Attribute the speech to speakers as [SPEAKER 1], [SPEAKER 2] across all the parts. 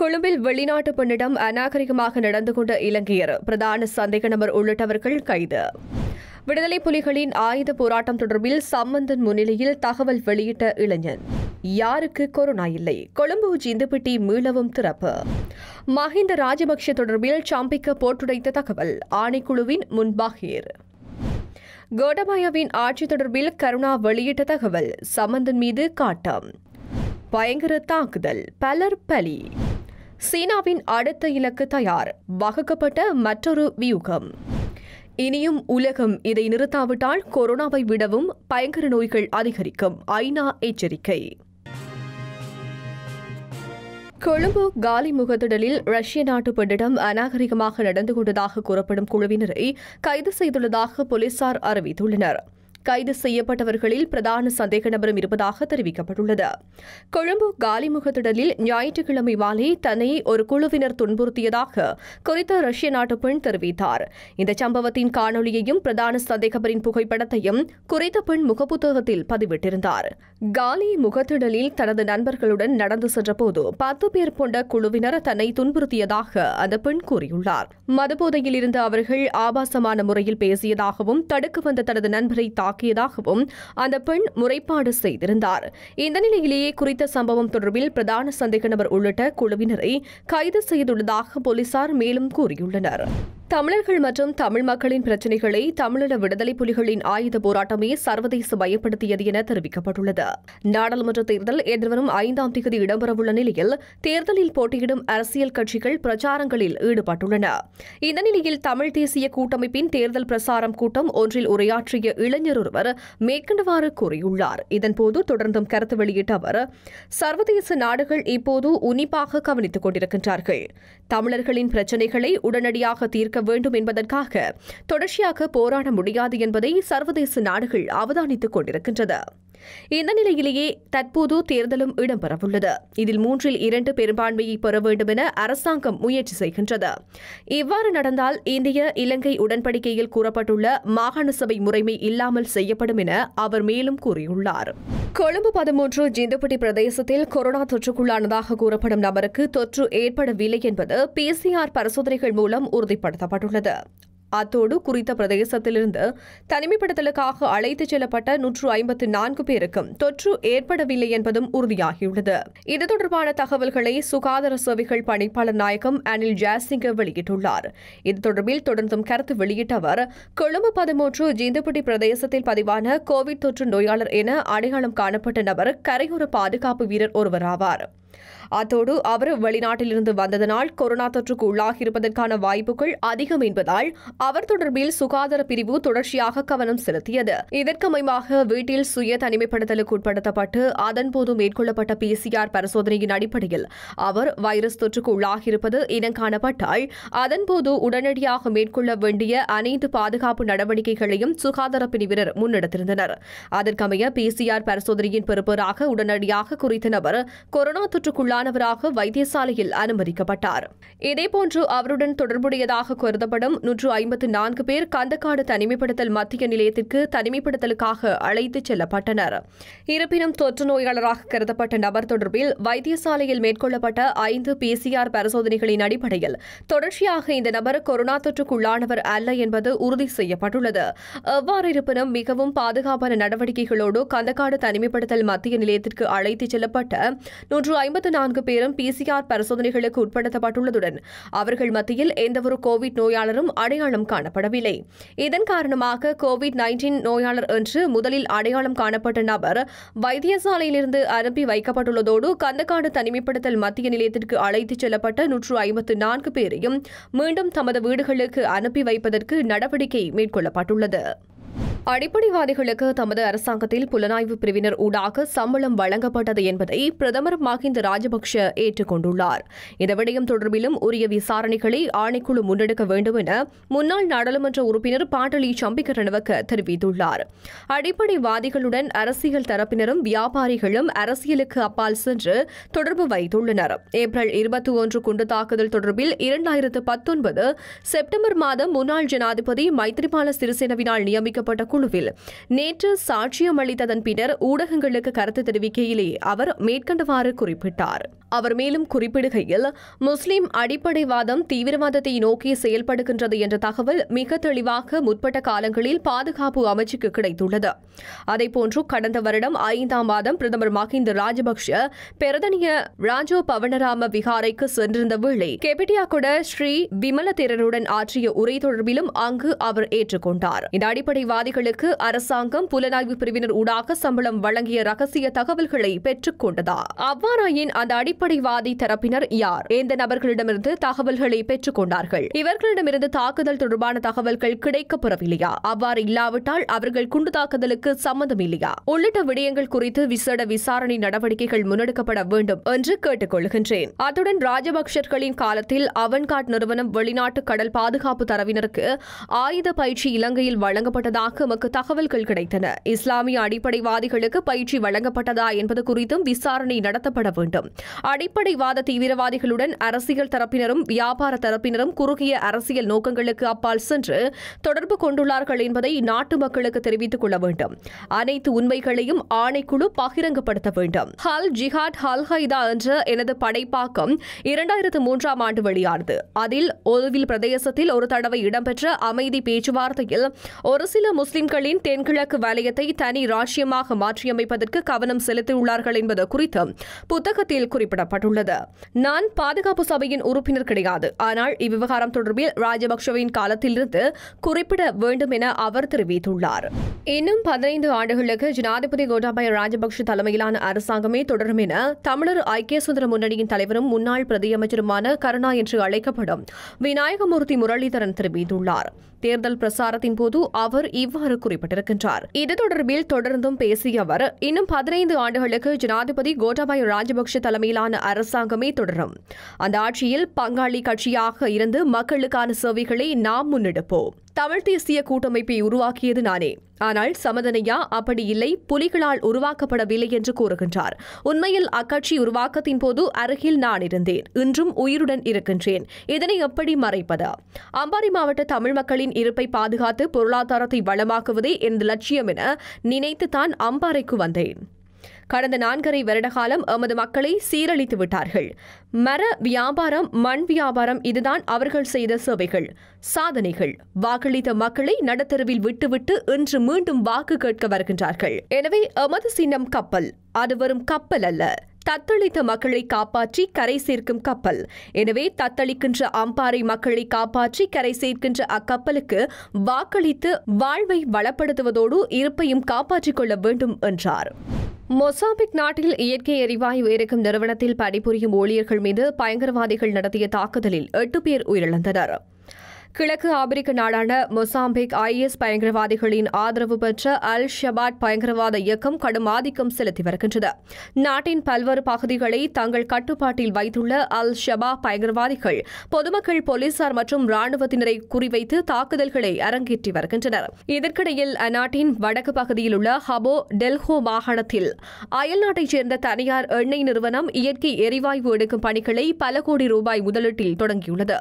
[SPEAKER 1] கொழும்பில் வெளிநாட்டு பெண்ணிடம் அநாகரிகமாக நடந்து கொண்ட இலங்கையர் பிரதான சந்தேக நபர் உள்ளிட்டவர்கள் கைது விடுதலை புலிகளின் ஆயுத போராட்டம் தொடர்பில் சம்பந்தன் முன்னிலையில் தகவல் வெளியிட்ட இளைஞன் யாருக்கு கொரோனா இல்லை கொழும்பு ஜிந்துப்பட்டி மீளவும் திறப்பு மஹிந்த ராஜபக்ஷ தொடர்பில் சம்பிக்க போட்டுடைத்த தகவல் ஆணைக்குழுவின் முன்பாகிர் கோடபாயாவின் ஆட்சி தொடர்பில் கருணா வெளியிட்ட தகவல் சம்பந்தன் மீது காட்டம் பயங்கர தாக்குதல் பலர் பலி சீனாவின் அடுத்த இலக்கு தயார் வகுக்கப்பட்ட மற்றொரு வியூகம் இனியும் உலகம் இதை நிறுத்தாவிட்டால் கொரோனாவை விடவும் பயங்கர நோய்கள் அதிகரிக்கும் ஐநா எச்சரிக்கை கொழும்பு காலி முகத்திடலில் ரஷ்ய நாட்டு பெண்ணிடம் அநாகரிகமாக நடந்து கொண்டதாக கூறப்படும் குழுவினரை கைது செய்துள்ளதாக போலீசார் அறிவித்துள்ளனர் கைது செய்யப்பட்டவர்களில் பிரதான சந்தேக நபரும் இருப்பதாக தெரிவிக்கப்பட்டுள்ளது கொழும்பு காலிமுக திடலில் ஞாயிற்றுக்கிழமை மாலை தன்னை ஒரு குழுவினர் துன்புறுத்தியதாக குறித்த ரஷ்ய நாட்டு பெண் தெரிவித்தார் இந்த சம்பவத்தின் காணொலியையும் பிரதான சந்தேகபரின் புகைப்படத்தையும் குறித்த பெண் முகப்புத்தகத்தில் பதிவிட்டிருந்தார் காலி முகத்திடலில் தனது நண்பர்களுடன் நடந்து சென்றபோது பத்து பேர் கொண்ட குழுவினர் தன்னை துன்புறுத்தியதாக அந்த பெண் கூறியுள்ளார் மதுபோதையில் இருந்த அவர்கள் ஆபாசமான முறையில் பேசியதாகவும் தடுக்க வந்த தனது நண்பரை தாக்கியதாகவும் அந்த பெண் முறைப்பாடு செய்திருந்தார் இந்த நிலையிலேயே குறித்த சம்பவம் தொடர்பில் பிரதான சந்தேக நபர் உள்ளிட்ட குழுவினரை கைது செய்துள்ளதாக போலீசார் மேலும் கூறியுள்ளனர் தமிழர்கள் மற்றும் தமிழ் மக்களின் பிரச்சினைகளை தமிழீழ விடுதலை புலிகளின் ஆயுத போராட்டமே சர்வதேச பயப்படுத்தியது என தெரிவிக்கப்பட்டுள்ளது நாடாளுமன்ற தேர்தல் எதிர்வரும் ஐந்தாம் தேதி இடம்பெறவுள்ள நிலையில் தேர்தலில் போட்டியிடும் அரசியல் கட்சிகள் பிரச்சாரங்களில் ஈடுபட்டுள்ளன இந்த நிலையில் தமிழ் தேசிய கூட்டமைப்பின் தேர்தல் பிரசாரம் கூட்டம் ஒன்றில் உரையாற்றிய இளைஞர் ஒருவர் மேற்கண்டவாறு கூறியுள்ளார் இதன்போது தொடர்ந்தும் கருத்து வெளியிட்ட அவர் சர்வதேச நாடுகள் இப்போது உன்னிப்பாக கவனித்துக் கொண்டிருக்கின்றார்கள் தமிழர்களின் பிரச்சினைகளை உடனடியாக தீர்க்க வேண்டும் என்பதற்காக தொடர்ச்சியாக போராட முடியாது என்பதை சர்வதேச நாடுகள் அவதானித்துக் கொண்டிருக்கின்றன இந்த நிலையிலேயே தற்போது தேர்தலும் இடம்பெறவுள்ளது இதில் மூன்றில் இரண்டு பெரும்பான்மையை பெற வேண்டும் என அரசாங்கம் முயற்சி செய்கின்றது இவ்வாறு நடந்தால் இந்திய இலங்கை உடன்படிக்கையில் கூறப்பட்டுள்ள மாகாண சபை முறைமை இல்லாமல் செய்யப்படும் என அவர் மேலும் கூறியுள்ளார் கொழும்பு பதிமூன்று ஜிந்துப்பட்டி பிரதேசத்தில் கொரோனா தொற்றுக்குள்ளானதாக கூறப்படும் நபருக்கு தொற்று ஏற்படவில்லை என்பது பிசிஆர் பரிசோதனைகள் மூலம் உறுதிப்படுத்தப்பட்டுள்ளது அத்தோடு குறித்த பிரதேசத்திலிருந்து தனிமைப்படுத்தலுக்காக அழைத்துச் செல்லப்பட்ட நூற்று ஐம்பத்து நான்கு பேருக்கும் தொற்று ஏற்படவில்லை என்பதும் உறுதியாகியுள்ளது இது தொடர்பான தகவல்களை சுகாதார சேவைகள் பணிப்பாளர் நாயகம் அனில் ஜாசிங்க வெளியிட்டுள்ளார் இது தொடர்பில் தொடர்ந்தும் கருத்து வெளியிட்ட அவர் கொழும்பு பதிமூன்று ஜிந்துப்பட்டி பிரதேசத்தில் பதிவான கோவிட் தொற்று நோயாளர் என அடையாளம் காணப்பட்ட நபர் கரையோர பாதுகாப்பு வீரர் ஒருவராவார் அத்தோடு அவர் வெளிநாட்டிலிருந்து வந்ததனால் கொரோனா தொற்றுக்கு உள்ளாகியிருப்பதற்கான வாய்ப்புகள் அதிகம் என்பதால் அவர் தொடர்பில் சுகாதார பிரிவு தொடர்ச்சியாக கவனம் செலுத்தியது இதற்கமைவாக வீட்டில் சுய தனிமைப்படுத்தலுக்கு உட்படுத்தப்பட்டு அதன்போது மேற்கொள்ளப்பட்ட பிசிஆர் பரிசோதனையின் அடிப்படையில் அவர் வைரஸ் தொற்றுக்கு உள்ளாகியிருப்பது இனம் காணப்பட்டால் அதன்போது உடனடியாக மேற்கொள்ள வேண்டிய அனைத்து பாதுகாப்பு நடவடிக்கைகளையும் சுகாதார பிரிவினர் முன்னெடுத்திருந்தனர் அதற்கமைய பிசிஆர் பரிசோதனையின் பெறுபராக உடனடியாக குறித்த நபர் கொரோனா தொற்று தொற்றுக்குள்ளானவராக வைத்தியசாலையில் அனுமதிக்கப்பட்டார் இதேபோன்று அவருடன் தொடர்புடையதாக கருதப்படும் நூற்று ஐம்பத்து நான்கு பேர் கந்தக்காடு தனிமைப்படுத்தல் மத்திய நிலையத்திற்கு தனிமைப்படுத்தலுக்காக அழைத்துச் செல்லப்பட்டனர் இருப்பினும் தொற்று நோயாளராக கருதப்பட்ட நபர் தொடர்பில் வைத்தியசாலையில் மேற்கொள்ளப்பட்ட ஐந்து பிசிஆர் பரிசோதனைகளின் அடிப்படையில் தொடர்ச்சியாக இந்த நபர் கொரோனா தொற்றுக்குள்ளானவர் அல்ல என்பது உறுதி செய்யப்பட்டுள்ளது எவ்வாறு இருப்பினும் மிகவும் பாதுகாப்பான நடவடிக்கைகளோடு கந்தக்காடு தனிமைப்படுத்தல் மத்திய நிலையத்திற்கு அழைத்துச் செல்லப்பட்ட நூற்று ஐம்பத்து நான்கு பேரும் பிசிஆர் பரிசோதனைகளுக்கு உட்படுத்தப்பட்டுள்ளதுடன் அவர்கள் மத்தியில் எந்தவொரு கோவிட் நோயாளரும் அடையாளம் காணப்படவில்லை இதன் காரணமாக கோவிட் நைன்டீன் நோயாளர் என்று முதலில் அடையாளம் காணப்பட்ட நபர் வைத்தியசாலையிலிருந்து அனுப்பி வைக்கப்பட்டுள்ளதோடு கந்தக்காடு தனிமைப்படுத்தல் மத்திய நிலையத்திற்கு அழைத்துச் செல்லப்பட்ட நூற்று ஐம்பத்து நான்கு பேரையும் மீண்டும் தமது வீடுகளுக்கு அனுப்பி வைப்பதற்கு நடவடிக்கை மேற்கொள்ளப்பட்டுள்ளது அடிப்படைவாதிகளுக்கு தமது அரசாங்கத்தில் புலனாய்வு பிரிவினர் ஊடாக சம்பளம் வழங்கப்பட்டது என்பதை பிரதமர் மஹிந்த ராஜபக்ஷ ஏற்றுக்கொண்டுள்ளார் இந்த விடயம் தொடர்பிலும் உரிய விசாரணைகளை ஆணைக்குழு முன்னெடுக்க வேண்டும் என முன்னாள் நாடாளுமன்ற உறுப்பினர் பாட்டலி சம்பிகரணவக்க தெரிவித்துள்ளார் அடிப்படைவாதிகளுடன் அரசியல் தரப்பினரும் வியாபாரிகளும் அரசியலுக்கு அப்பால் சென்று தொடர்பு வைத்துள்ளனர் ஏப்ரல் இருபத்தி ஒன்று குண்டு தாக்குதல் தொடர்பில் இரண்டாயிரத்து பத்தொன்பது செப்டம்பர் மாதம் முன்னாள் ஜனாதிபதி மைத்ரிபால சிறிசேனவினால் நியமிக்கப்பட்ட குழுவில் நேற்று சாட்சியம் அளித்ததன் பின்னர் ஊடகங்களுக்கு கருத்து தெரிவிக்கையிலே அவர் மேற்கண்டவாறு குறிப்பிட்டார் அவர் மேலும் குறிப்பிடுகையில் முஸ்லிம் அடிப்படைவாதம் தீவிரவாதத்தை நோக்கி செயல்படுகின்றது என்ற தகவல் மிக தெளிவாக முற்பட்ட காலங்களில் பாதுகாப்பு அமைச்சுக்கு கிடைத்துள்ளது அதேபோன்று கடந்த வருடம் ஐந்தாம் மாதம் பிரதமர் மஹிந்த ராஜபக்ஷ பெரதனிய ராஜோ பவனராம விகாரைக்கு சென்றிருந்த வேளை கெபிடியா கூட ஸ்ரீ விமலதேரனுடன் ஆற்றிய உரை தொடர்பிலும் அங்கு அவர் ஏற்றுக்கொண்டார் இந்த அடிப்படைவாதிகளுக்கு அதிகாரிகளுக்கு அரசாங்கம் புலனாய்வு பிரிவினர் ஊடாக சம்பளம் வழங்கிய ரகசிய தகவல்களை பெற்றுக் கொண்டதா அவ்வாறாயின் அந்த அடிப்படைவாதி தரப்பினர் யார் எந்த நபர்களிடமிருந்து தகவல்களை பெற்றுக் கொண்டார்கள் இவர்களிடமிருந்து தாக்குதல் தொடர்பான தகவல்கள் கிடைக்கப்பெறவில்லையா அவ்வாறு இல்லாவிட்டால் அவர்கள் குண்டு தாக்குதலுக்கு சம்மந்தம் இல்லையா உள்ளிட்ட விடயங்கள் குறித்து விசேட விசாரணை நடவடிக்கைகள் முன்னெடுக்கப்பட வேண்டும் என்று கேட்டுக்கொள்கின்றேன் அத்துடன் ராஜபக்சர்களின் காலத்தில் அவன்காட் நிறுவனம் வெளிநாட்டு கடல் பாதுகாப்பு தரவினருக்கு ஆயுத பயிற்சி இலங்கையில் வழங்கப்பட்டதாக நமக்கு தகவல்கள் கிடைத்தன இஸ்லாமிய அடிப்படைவாதிகளுக்கு பயிற்சி வழங்கப்பட்டதா என்பது குறித்தும் விசாரணை நடத்தப்பட வேண்டும் அடிப்படைவாத தீவிரவாதிகளுடன் அரசியல் தரப்பினரும் வியாபார தரப்பினரும் குறுகிய அரசியல் நோக்கங்களுக்கு அப்பால் சென்று தொடர்பு கொண்டுள்ளார்கள் என்பதை நாட்டு மக்களுக்கு தெரிவித்துக் கொள்ள வேண்டும் அனைத்து உண்மைகளையும் ஆணைக்குழு பகிரங்கப்படுத்த வேண்டும் ஹல் ஜிஹாட் ஹல் ஹைதா என்ற எனது படைப்பாக்கம் இரண்டாயிரத்து மூன்றாம் ஆண்டு வெளியானது அதில் ஒருவில் பிரதேசத்தில் ஒரு தடவை இடம்பெற்ற அமைதி பேச்சுவார்த்தையில் ஒரு சில முஸ்லிம் முஸ்லிம்களின் தென்கிழக்கு வலயத்தை தனி ராஜ்யமாக மாற்றியமைப்பதற்கு கவனம் செலுத்தியுள்ளார்கள் என்பது குறித்து புத்தகத்தில் குறிப்பிடப்பட்டுள்ளது நான் பாதுகாப்பு சபையின் உறுப்பினர் கிடையாது ஆனால் இவ்விவகாரம் தொடர்பில் ராஜபக்சவின் காலத்திலிருந்து குறிப்பிட வேண்டும் என அவர் தெரிவித்துள்ளார் இன்னும் பதினைந்து ஆண்டுகளுக்கு ஜனாதிபதி கோட்டாபய ராஜபக்ஷ தலைமையிலான அரசாங்கமே தொடரும் என தமிழர் ஐக்கிய சுந்தர முன்னணியின் தலைவரும் முன்னாள் பிரதியமைச்சருமான கருணா என்று அழைக்கப்படும் விநாயகமூர்த்தி முரளிதரன் தெரிவித்துள்ளார் தேர்தல் பிரசாரத்தின் போது அவர் இவ்வாறு அவர் குறிப்பிட்டிருக்கின்றார் இது தொடர்பில் தொடர்ந்தும் பேசிய அவர் இன்னும் பதினைந்து ஆண்டுகளுக்கு ஜனாதிபதி கோட்டாபய ராஜபக்ஷ தலைமையிலான அரசாங்கமே தொடரும் அந்த ஆட்சியில் பங்காளி கட்சியாக இருந்து மக்களுக்கான சேவைகளை நாம் முன்னெடுப்போம் தமிழ் தேசிய கூட்டமைப்பை உருவாக்கியது நானே ஆனால் சமதனையா அப்படி இல்லை புலிகளால் உருவாக்கப்படவில்லை என்று கூறுகின்றார் உண்மையில் அக்கட்சி உருவாக்கத்தின் போது அருகில் நான் இருந்தேன் இன்றும் உயிருடன் இருக்கின்றேன் இதனை எப்படி மறைப்பது அம்பாரி மாவட்ட தமிழ் மக்களின் இருப்பை பாதுகாத்து பொருளாதாரத்தை வளமாக்குவதே எனது லட்சியம் என நினைத்துத்தான் அம்பாறைக்கு வந்தேன் கடந்த நான்கரை வருடகாலம் எமது மக்களை சீரழித்து விட்டார்கள் மர வியாபாரம் மண் வியாபாரம் இதுதான் அவர்கள் செய்த சேவைகள் சாதனைகள் வாக்களித்த மக்களை நடுத்தருவில் விட்டுவிட்டு இன்று மீண்டும் வாக்கு கேட்க வருகின்றார்கள் எனவே எமது சின்னம் கப்பல் அது வரும் கப்பல் அல்ல தத்தளித்த மக்களை காப்பாற்றி கரை சேர்க்கும் கப்பல் எனவே தத்தளிக்கின்ற அம்பாறை மக்களை காப்பாற்றி கரை சேர்க்கின்ற அக்கப்பலுக்கு வாக்களித்து வாழ்வை வளப்படுத்துவதோடு இருப்பையும் காப்பாற்றிக் கொள்ள வேண்டும் என்றார் மொசாம்பிக் நாட்டில் இயற்கை எரிவாயு இருக்கும் நிறுவனத்தில் பணிபுரியும் ஊழியர்கள் மீது பயங்கரவாதிகள் நடத்திய தாக்குதலில் எட்டு பேர் உயிரிழந்தனா் கிழக்கு ஆப்பிரிக்க நாடான மொசாம்பிக் ஐஎஸ் பயங்கரவாதிகளின் ஆதரவு பெற்ற அல் ஷபாட் பயங்கரவாத இயக்கம் கடும் ஆதிக்கம் செலுத்தி வருகின்றது நாட்டின் பல்வேறு பகுதிகளை தங்கள் கட்டுப்பாட்டில் வைத்துள்ள அல் ஷபா பயங்கரவாதிகள் பொதுமக்கள் போலீசார் மற்றும் ராணுவத்தினரை குறிவைத்து தாக்குதல்களை அரங்கேற்றி வருகின்றனர் இதற்கிடையில் அந்நாட்டின் வடக்கு பகுதியில் உள்ள ஹபோ டெல்ஹோ மாகாணத்தில் அயல்நாட்டைச் சேர்ந்த தனியார் எண்ணெய் நிறுவனம் இயற்கை எரிவாயு எடுக்கும் பணிகளை பல கோடி ரூபாய் முதலீட்டில் தொடங்கியுள்ளது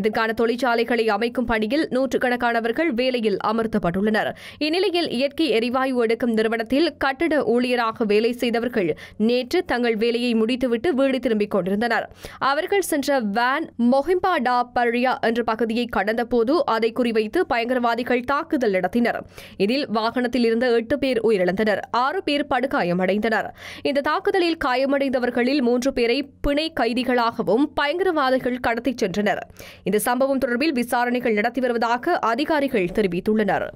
[SPEAKER 1] இதற்கான தொழிற்சாலைகளை அமைக்கும் பணியில் நூற்றுக்கணக்கானவர்கள் வேலையில் அமர்த்தப்பட்டுள்ளனர் இந்நிலையில் இயற்கை எரிவாயு எடுக்கும் நிறுவனத்தில் கட்டட ஊழியராக வேலை செய்தவர்கள் நேற்று தங்கள் வேலையை முடித்துவிட்டு வீடு திரும்பிக் கொண்டிருந்தனர் அவர்கள் சென்ற வேன் மொஹிம்பா டா பரியா என்ற பகுதியை கடந்தபோது அதை குறிவைத்து பயங்கரவாதிகள் தாக்குதல் நடத்தினர் இதில் வாகனத்தில் இருந்த எட்டு பேர் உயிரிழந்தனர் ஆறு பேர் படுகாயமடைந்தனர் இந்த தாக்குதலில் காயமடைந்தவர்களில் மூன்று பேரை பிணை கைதிகளாகவும் பயங்கரவாதிகள் கடத்திச் சென்றனர் இந்த சம்பவம் தொடர்பில் விசாரணை விசாரணைகள் நடத்தி வருவதாக அதிகாரிகள் தெரிவித்துள்ளனர்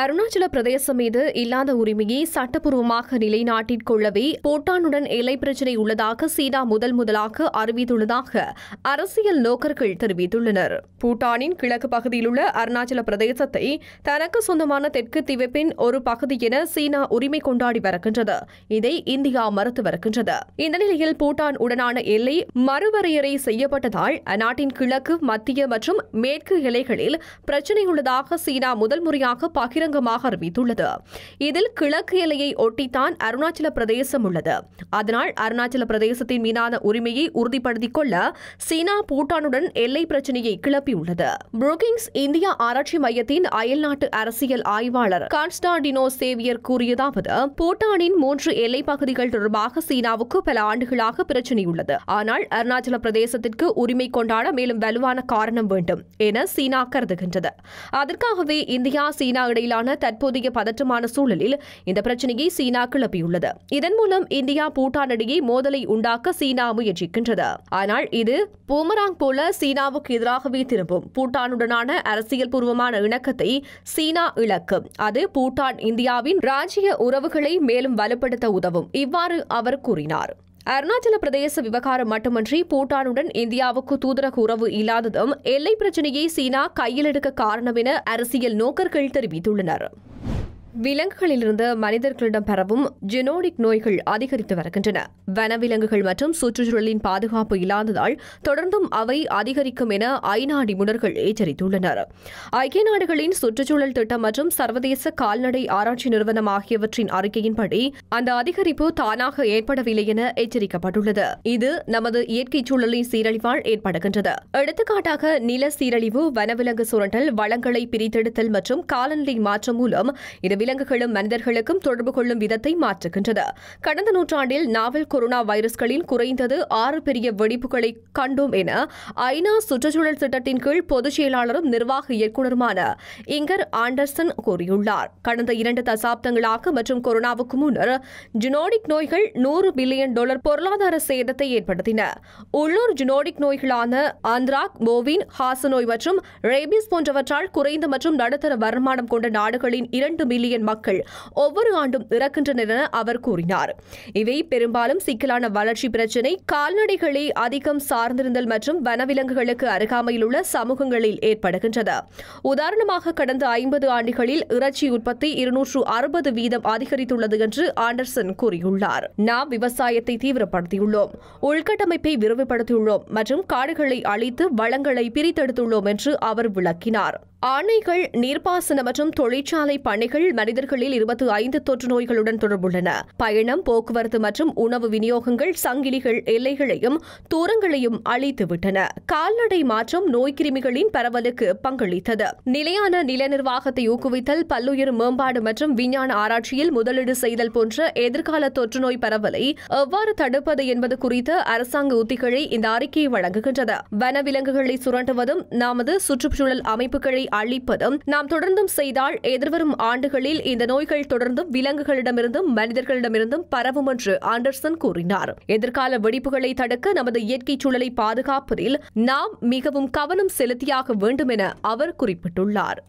[SPEAKER 1] அருணாச்சல பிரதேசம் மீது இல்லாத உரிமையை சட்டப்பூர்வமாக நிலைநாட்டிற்கொள்ளவே பூட்டானுடன் எல்லை பிரச்சினை உள்ளதாக சீனா முதல் முதலாக அறிவித்துள்ளதாக அரசியல் நோக்கர்கள் தெரிவித்துள்ளனர் பூட்டானின் கிழக்கு பகுதியில் உள்ள அருணாச்சல பிரதேசத்தை தனக்கு சொந்தமான தெற்கு திவப்பின் ஒரு பகுதி என சீனா உரிமை கொண்டாடி வருகின்றது இதை இந்தியா மறுத்து வருகின்றது இந்த நிலையில் பூட்டான் உடனான எல்லை மறுவரையறை செய்யப்பட்டதால் அந்நாட்டின் கிழக்கு மத்திய மற்றும் மேற்கு எல்லைகளில் பிரச்சினை உள்ளதாக சீனா முதல் முறையாக பகிர பகிரங்கமாக அறிவித்துள்ளது இதில் கிழக்கு எல்லையை ஒட்டித்தான் அருணாச்சல பிரதேசம் உள்ளது அதனால் அருணாச்சல பிரதேசத்தின் மீதான உரிமையை உறுதிப்படுத்திக் கொள்ள சீனா பூட்டானுடன் எல்லை பிரச்சினையை கிளப்பியுள்ளது புரோக்கிங்ஸ் இந்தியா ஆராய்ச்சி மையத்தின் அயல்நாட்டு அரசியல் ஆய்வாளர் கான்ஸ்டாண்டினோ சேவியர் கூறியதாவது பூட்டானின் மூன்று எல்லைப் பகுதிகள் தொடர்பாக சீனாவுக்கு பல ஆண்டுகளாக பிரச்சினை உள்ளது ஆனால் அருணாச்சல பிரதேசத்திற்கு உரிமை கொண்டாட மேலும் வலுவான காரணம் வேண்டும் என சீனா கருதுகின்றது அதற்காகவே இந்தியா சீனா இடையே இடையிலான தற்போதைய பதற்றமான சூழலில் இந்த பிரச்சினையை சீனா கிளப்பியுள்ளது இதன் மூலம் இந்தியா பூட்டானிடையே மோதலை உண்டாக்க சீனா முயற்சிக்கின்றது ஆனால் இது பூமராங் போல சீனாவுக்கு எதிராகவே திரும்பும் பூட்டானுடனான அரசியல் பூர்வமான இணக்கத்தை சீனா இழக்கும் அது பூட்டான் இந்தியாவின் ராஜ்ய உறவுகளை மேலும் வலுப்படுத்த உதவும் இவ்வாறு அவர் கூறினார் அருணாச்சல பிரதேச விவகாரம் மட்டுமன்றி பூட்டானுடன் இந்தியாவுக்கு தூதரக உறவு இல்லாததும் எல்லை பிரச்சினையை சீனா கையில் எடுக்க காரணம் என அரசியல் நோக்கர்கள் தெரிவித்துள்ளனர் விலங்குகளிலிருந்து மனிதர்களிடம் பரவும் ஜெனோடிக் நோய்கள் அதிகரித்து வருகின்றன வனவிலங்குகள் மற்றும் சுற்றுச்சூழலின் பாதுகாப்பு இல்லாததால் தொடர்ந்தும் அவை அதிகரிக்கும் என ஐநா நிபுணர்கள் எச்சரித்துள்ளனர் ஐக்கிய நாடுகளின் சுற்றுச்சூழல் திட்டம் மற்றும் சர்வதேச கால்நடை ஆராய்ச்சி நிறுவனம் ஆகியவற்றின் அறிக்கையின்படி அந்த அதிகரிப்பு தானாக ஏற்படவில்லை என எச்சரிக்கப்பட்டுள்ளது இது நமது இயற்கை சூழலின் சீரழிவால் ஏற்படுகின்றது எடுத்துக்காட்டாக நில சீரழிவு வனவிலங்கு சுரண்டல் வளங்களை பிரித்தெடுத்தல் மற்றும் காலநிலை மாற்றம் மூலம் இரவில் விலங்குகளும் மனிதர்களுக்கும் தொடர்பு கொள்ளும் விதத்தை மாற்றுகின்றது கடந்த நூற்றாண்டில் நாவல் கொரோனா வைரஸ்களில் குறைந்தது ஆறு பெரிய வெடிப்புகளை கண்டோம் என ஐநா சுற்றுச்சூழல் திட்டத்தின் கீழ் பொதுச் செயலாளரும் நிர்வாக இயக்குநருமான இங்கர் ஆண்டர்சன் கூறியுள்ளார் கடந்த இரண்டு தசாப்தங்களாக மற்றும் கொரோனாவுக்கு முன்னர் ஜுனோடிக் நோய்கள் நூறு பில்லியன் டாலர் பொருளாதார சேதத்தை ஏற்படுத்தின உள்ளூர் ஜுனோடிக் நோய்களான ஆந்திராக் போவின் ஹாச நோய் மற்றும் ரேபிஸ் போன்றவற்றால் குறைந்த மற்றும் நடுத்தர வருமானம் கொண்ட நாடுகளின் இரண்டு மில்லியன் மில்லியன் மக்கள் ஒவ்வொரு ஆண்டும் இறக்கின்றனர் என அவர் கூறினார் இவை பெரும்பாலும் சிக்கலான வளர்ச்சி பிரச்சினை கால்நடைகளை அதிகம் சார்ந்திருந்தல் மற்றும் வனவிலங்குகளுக்கு அருகாமையில் உள்ள சமூகங்களில் ஏற்படுகின்றது உதாரணமாக கடந்த ஐம்பது ஆண்டுகளில் இறைச்சி உற்பத்தி இருநூற்று அறுபது வீதம் அதிகரித்துள்ளது என்று ஆண்டர்சன் கூறியுள்ளார் நாம் விவசாயத்தை தீவிரப்படுத்தியுள்ளோம் உள்கட்டமைப்பை விரிவுபடுத்தியுள்ளோம் மற்றும் காடுகளை அழித்து வளங்களை பிரித்தெடுத்துள்ளோம் என்று அவர் விளக்கினார் ஆணைகள் நீர்ப்பாசன மற்றும் தொழிற்சாலை பணிகள் மனிதர்களில் இருபத்தி ஐந்து தொற்று நோய்களுடன் தொடர்புள்ளன பயணம் போக்குவரத்து மற்றும் உணவு விநியோகங்கள் சங்கிலிகள் எல்லைகளையும் தூரங்களையும் அழித்துவிட்டன கால்நடை மாற்றம் நோய் கிருமிகளின் பரவலுக்கு பங்களித்தது நிலையான நில நிர்வாகத்தை ஊக்குவித்தல் பல்லுயிர் மேம்பாடு மற்றும் விஞ்ஞான ஆராய்ச்சியில் முதலீடு செய்தல் போன்ற எதிர்கால தொற்றுநோய் பரவலை எவ்வாறு தடுப்பது என்பது குறித்த அரசாங்க உத்திகளை இந்த அறிக்கை வழங்குகின்றது வனவிலங்குகளை சுரண்டுவதும் நமது சுற்றுச்சூழல் அமைப்புகளை அளிப்பதும் நாம் தொடர்ந்தும் செய்தால் எதிர்வரும் ஆண்டுகளில் இந்த நோய்கள் தொடர்ந்தும் விலங்குகளிடமிருந்தும் மனிதர்களிடமிருந்தும் பரவும் என்று ஆண்டர்சன் கூறினார் எதிர்கால வெடிப்புகளை தடுக்க நமது இயற்கை சூழலை பாதுகாப்பதில் நாம் மிகவும் கவனம் செலுத்தியாக வேண்டும் என அவர் குறிப்பிட்டுள்ளார்